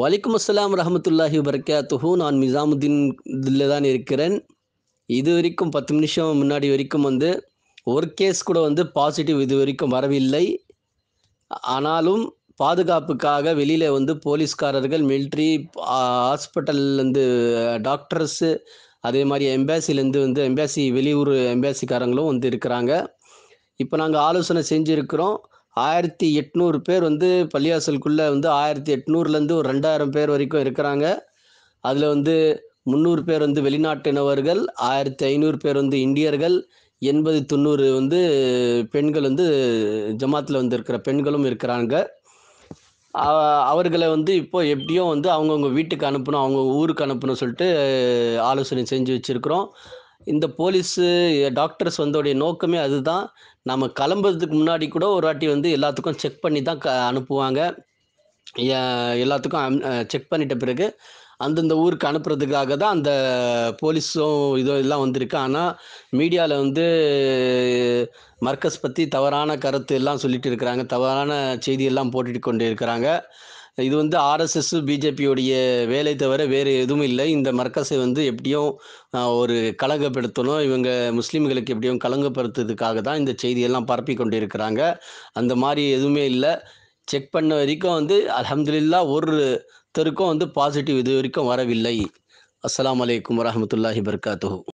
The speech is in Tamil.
வலைக்கும் அஸ்லாம் ரஹமத்துல்லாஹி வபர்காத்துஹூ நான் மிசாமுதீன் இதில் தான் இருக்கிறேன் இது வரைக்கும் பத்து நிமிஷம் முன்னாடி வரைக்கும் வந்து ஒரு கேஸ் கூட வந்து பாசிட்டிவ் இது வரைக்கும் வரவில்லை ஆனாலும் பாதுகாப்புக்காக வெளியில் வந்து போலீஸ்காரர்கள் மிலிட்ரி ஹாஸ்பிட்டல்லேருந்து டாக்டர்ஸு அதே மாதிரி எம்பாசிலேருந்து வந்து எம்பாசி வெளியூர் எம்பாசிக்காரங்களும் வந்து இருக்கிறாங்க இப்போ நாங்கள் ஆலோசனை செஞ்சுருக்கிறோம் ஆயிரத்தி எட்நூறு பேர் வந்து பள்ளிவாசலுக்குள்ளே வந்து ஆயிரத்தி எட்நூறுலேருந்து ஒரு ரெண்டாயிரம் பேர் வரைக்கும் இருக்கிறாங்க அதில் வந்து முந்நூறு பேர் வந்து வெளிநாட்டினவர்கள் ஆயிரத்தி ஐநூறு பேர் வந்து இந்தியர்கள் எண்பது தொண்ணூறு வந்து பெண்கள் வந்து ஜமாத்தில் வந்து இருக்கிற பெண்களும் இருக்கிறாங்க அவர்களை வந்து இப்போ எப்படியும் வந்து அவங்கவுங்க வீட்டுக்கு அனுப்பணும் அவங்க ஊருக்கு அனுப்பணும் சொல்லிட்டு ஆலோசனை செஞ்சு வச்சுருக்குறோம் இந்த போலீஸு டாக்டர்ஸ் வந்தோடைய நோக்கமே அதுதான் நம்ம கிளம்புறதுக்கு முன்னாடி கூட ஒரு வாட்டி வந்து எல்லாத்துக்கும் செக் பண்ணி தான் க அனுப்புவாங்க எல்லாத்துக்கும் செக் பண்ணிட்ட பிறகு அந்தந்த ஊருக்கு அனுப்புறதுக்காக தான் அந்த போலீஸும் இதுவும் எல்லாம் வந்திருக்கு ஆனால் மீடியாவில் வந்து மர்க்கஸ் பற்றி தவறான கருத்து எல்லாம் சொல்லிட்டு இருக்கிறாங்க தவறான செய்தியெல்லாம் போட்டுட்டு கொண்டு இருக்கிறாங்க இது வந்து ஆர்எஸ்எஸ் பிஜேபியோடைய வேலை தவிர வேறு எதுவும் இல்லை இந்த மர்க்கஸை வந்து எப்படியும் ஒரு கலங்கப்படுத்தணும் இவங்க முஸ்லீம்களுக்கு எப்படியும் கலங்கப்படுத்துறதுக்காக தான் இந்த செய்தியெல்லாம் பரப்பி கொண்டிருக்கிறாங்க அந்த மாதிரி எதுவுமே இல்லை செக் பண்ண வரைக்கும் வந்து அலமதுல்லா ஒரு தெருக்கும் வந்து பாசிட்டிவ் இது வரைக்கும் வரவில்லை அஸ்லாம் வலைக்கம் வரமத்துல்லாஹி வர்காத்து